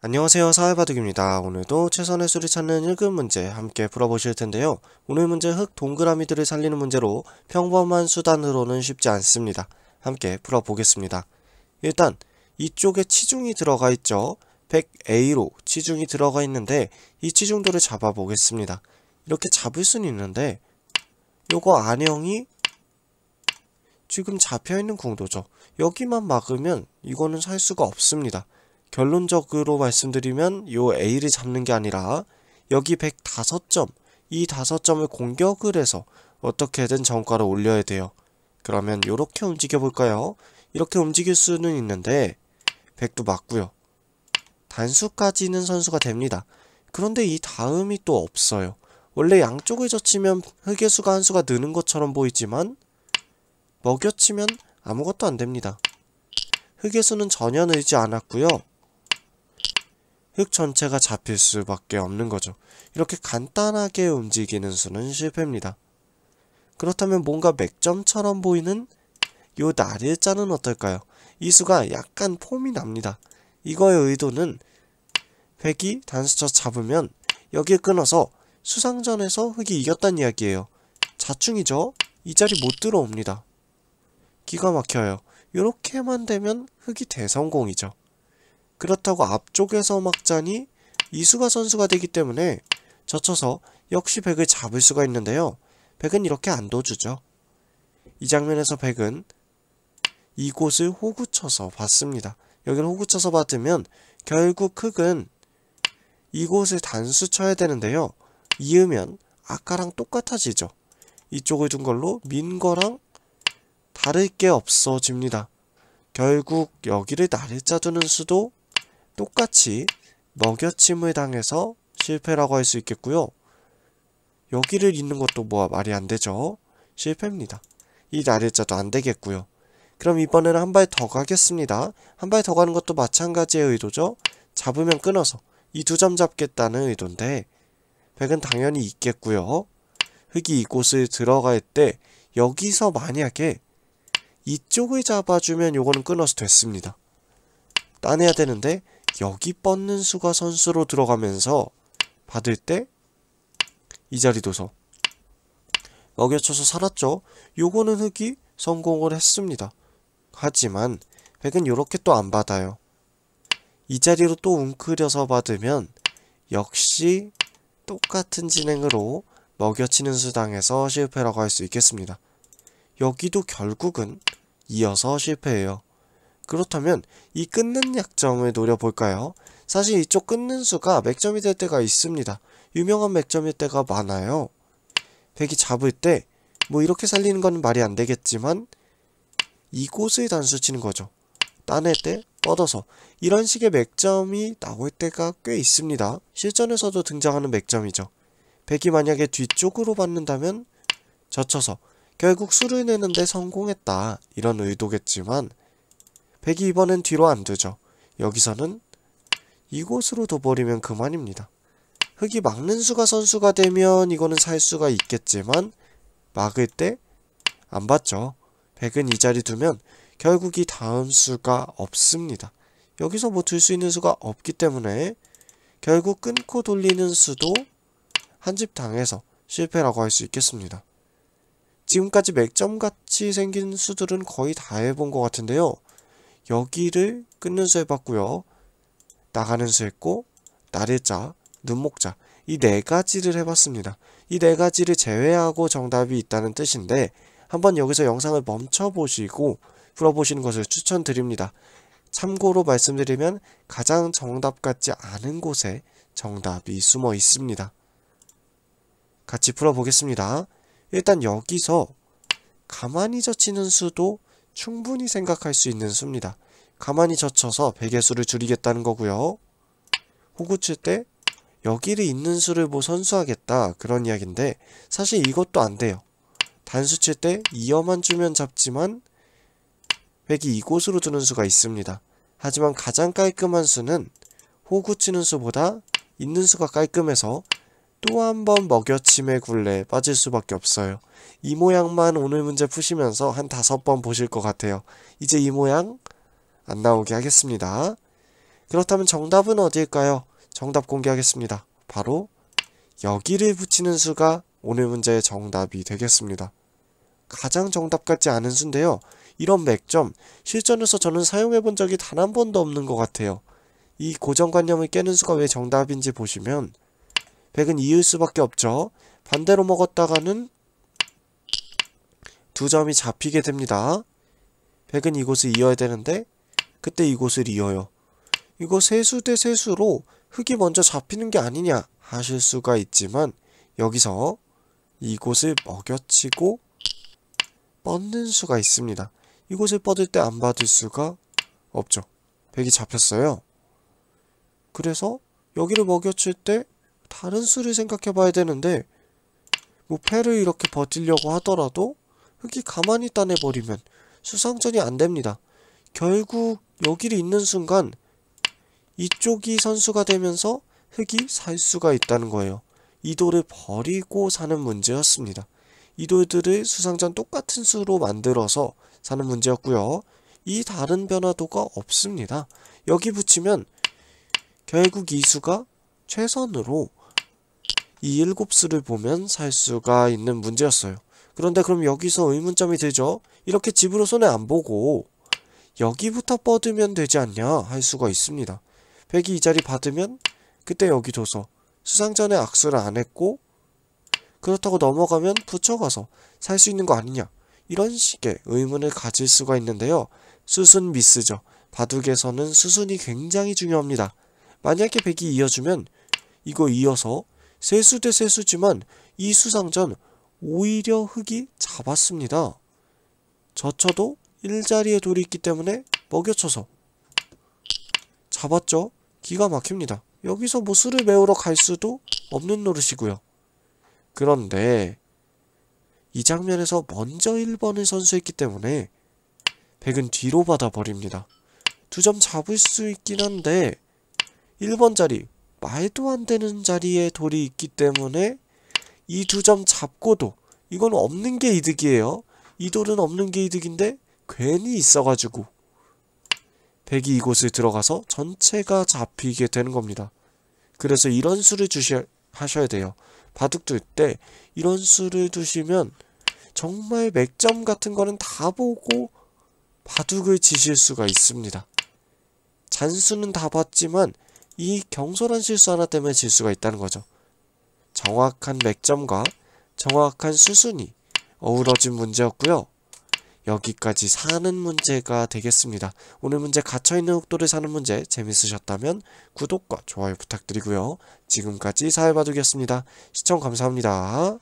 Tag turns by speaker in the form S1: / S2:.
S1: 안녕하세요 사회바둑입니다. 오늘도 최선의 수리 찾는 1급 문제 함께 풀어보실 텐데요. 오늘 문제 흙 동그라미들을 살리는 문제로 평범한 수단으로는 쉽지 않습니다. 함께 풀어보겠습니다. 일단 이쪽에 치중이 들어가 있죠. 100A로 치중이 들어가 있는데 이 치중도를 잡아보겠습니다. 이렇게 잡을 수는 있는데 요거 안형이 지금 잡혀있는 궁도죠. 여기만 막으면 이거는 살 수가 없습니다. 결론적으로 말씀드리면 요 A를 잡는 게 아니라 여기 105점, 이 5점을 공격을 해서 어떻게든 정가를 올려야 돼요. 그러면 이렇게 움직여 볼까요? 이렇게 움직일 수는 있는데 100도 맞고요. 단수까지는 선수가 됩니다. 그런데 이 다음이 또 없어요. 원래 양쪽을 젖히면 흑의 수가 한 수가 느는 것처럼 보이지만 먹여치면 아무것도 안 됩니다. 흑의 수는 전혀 늘지 않았고요. 흙 전체가 잡힐 수밖에 없는 거죠. 이렇게 간단하게 움직이는 수는 실패입니다. 그렇다면 뭔가 맥점처럼 보이는 요 날일자는 어떨까요? 이 수가 약간 폼이 납니다. 이거의 의도는 획이 단수쳐 잡으면 여기에 끊어서 수상전에서 흙이 이겼단 이야기예요. 자충이죠? 이 자리 못 들어옵니다. 기가 막혀요. 이렇게만 되면 흙이 대성공이죠. 그렇다고 앞쪽에서 막자니 이수가 선수가 되기 때문에 젖혀서 역시 백을 잡을 수가 있는데요. 백은 이렇게 안 도주죠. 이 장면에서 백은 이곳을 호구쳐서 받습니다. 여기는 호구쳐서 받으면 결국 흑은 이곳을 단수 쳐야 되는데요. 이으면 아까랑 똑같아지죠. 이쪽을 둔 걸로 민 거랑 다를 게 없어집니다. 결국 여기를 나를 짜 두는 수도 똑같이 먹여침을 당해서 실패라고 할 수 있겠고요. 여기를 잇는 것도 뭐 말이 안 되죠. 실패입니다. 이 날일자도 안 되겠고요. 그럼 이번에는 한 발 더 가겠습니다. 한 발 더 가는 것도 마찬가지의 의도죠. 잡으면 끊어서 이 두 점 잡겠다는 의도인데 백은 당연히 있겠고요. 흙이 이곳을 들어갈 때 여기서 만약에 이쪽을 잡아주면 요거는 끊어서 됐습니다. 따내야 되는데 여기 뻗는 수가 선수로 들어가면서 받을 때 이 자리 도서 먹여쳐서 살았죠. 요거는 흑이 성공을 했습니다. 하지만 백은 요렇게 또 안 받아요. 이 자리로 또 웅크려서 받으면 역시 똑같은 진행으로 먹여치는 수당에서 실패라고 할 수 있겠습니다. 여기도 결국은 이어서 실패해요. 그렇다면 이 끊는 약점을 노려볼까요? 사실 이쪽 끊는 수가 맥점이 될 때가 있습니다. 유명한 맥점일 때가 많아요. 백이 잡을 때 뭐 이렇게 살리는 건 말이 안 되겠지만 이곳을 단수 치는 거죠. 따낼 때 뻗어서 이런 식의 맥점이 나올 때가 꽤 있습니다. 실전에서도 등장하는 맥점이죠. 백이 만약에 뒤쪽으로 받는다면 젖혀서 결국 수를 내는데 성공했다 이런 의도겠지만 102번은 뒤로 안 되죠. 여기서는 이곳으로 둬버리면 그만입니다. 흙이 막는 수가 선수가 되면 이거는 살 수가 있겠지만 막을 때 안 받죠. 100은 이 자리 두면 결국 이 다음 수가 없습니다. 여기서 뭐들수 있는 수가 없기 때문에 결국 끊고 돌리는 수도 한 집 당해서 실패라고 할 수 있겠습니다. 지금까지 맥점같이 생긴 수들은 거의 다 해본 것 같은데요. 여기를 끊는 수에봤고요 나가는 수 했고 나래자, 눈목자 이 네 가지를 해봤습니다. 이 네 가지를 제외하고 정답이 있다는 뜻인데 한번 여기서 영상을 멈춰보시고 풀어보시는 것을 추천드립니다. 참고로 말씀드리면 가장 정답 같지 않은 곳에 정답이 숨어 있습니다. 같이 풀어보겠습니다. 일단 여기서 가만히 젖히는 수도 충분히 생각할 수 있는 수입니다. 가만히 젖혀서 베개 수를 줄이겠다는 거고요. 호구 칠 때 여기를 있는 수를 뭐 선수하겠다 그런 이야기인데 사실 이것도 안 돼요. 단수 칠 때 이어만 주면 잡지만 백이 이곳으로 두는 수가 있습니다. 하지만 가장 깔끔한 수는 호구 치는 수보다 있는 수가 깔끔해서 또한번 먹여침의 굴레에 빠질 수밖에 없어요. 이 모양만 오늘 문제 푸시면서 한 다섯 번 보실 것 같아요. 이제 이 모양 안 나오게 하겠습니다. 그렇다면 정답은 어디일까요? 정답 공개하겠습니다. 바로 여기를 붙이는 수가 오늘 문제의 정답이 되겠습니다. 가장 정답 같지 않은 수인데요. 이런 맥점, 실전에서 저는 사용해 본 적이 단 한 번도 없는 것 같아요. 이 고정관념을 깨는 수가 왜 정답인지 보시면 100은 이을 수밖에 없죠. 반대로 먹었다가는 두 점이 잡히게 됩니다. 100은 이곳을 이어야 되는데 그때 이곳을 이어요. 이거 세수 대 세수로 흙이 먼저 잡히는 게 아니냐 하실 수가 있지만 여기서 이곳을 먹여치고 뻗는 수가 있습니다. 이곳을 뻗을 때 안 받을 수가 없죠. 백이 잡혔어요. 그래서 여기를 먹여칠 때 다른 수를 생각해 봐야 되는데 뭐 패를 이렇게 버틸려고 하더라도 흙이 가만히 따내버리면 수상전이 안됩니다. 결국 여기를 있는 순간 이쪽이 선수가 되면서 흙이 살 수가 있다는 거예요. 이 돌을 버리고 사는 문제였습니다. 이돌들을 수상전 똑같은 수로 만들어서 사는 문제였고요. 이 다른 변화도가 없습니다. 여기 붙이면 결국 이 수가 최선으로 이 일곱 수를 보면 살 수가 있는 문제였어요. 그런데 그럼 여기서 의문점이 되죠 이렇게 집으로 손에 안 보고 여기부터 뻗으면 되지 않냐 할 수가 있습니다. 백이 이 자리 받으면 그때 여기 둬서 수상전에 악수를 안 했고 그렇다고 넘어가면 붙여가서 살 수 있는 거 아니냐 이런 식의 의문을 가질 수가 있는데요. 수순 미스죠. 바둑에서는 수순이 굉장히 중요합니다. 만약에 백이 이어주면 이거 이어서 세수 대 세수지만 이 수상전 오히려 흙이 잡았습니다. 저쳐도 일자리에 돌이 있기 때문에 먹여쳐서 잡았죠? 기가 막힙니다. 여기서 모스를 뭐 메우러 갈 수도 없는 노릇이고요. 그런데 이 장면에서 먼저 1번을 선수했기 때문에 백은 뒤로 받아버립니다. 두 점 잡을 수 있긴 한데 1번 자리 말도 안 되는 자리에 돌이 있기 때문에 이 두 점 잡고도 이건 없는 게 이득이에요. 이 돌은 없는 게 이득인데 괜히 있어가지고 백이 이곳에 들어가서 전체가 잡히게 되는 겁니다. 그래서 이런 수를 주셔야 돼요. 바둑 둘 때 이런 수를 두시면 정말 맥점 같은 거는 다 보고 바둑을 지실 수가 있습니다. 잔수는 다 봤지만 이 경솔한 실수 하나 때문에 질 수가 있다는 거죠. 정확한 맥점과 정확한 수순이 어우러진 문제였고요. 여기까지 사는 문제가 되겠습니다. 오늘 문제 갇혀있는 혹도를 사는 문제 재밌으셨다면 구독과 좋아요 부탁드리고요. 지금까지 사회바둑이었습니다. 시청 감사합니다.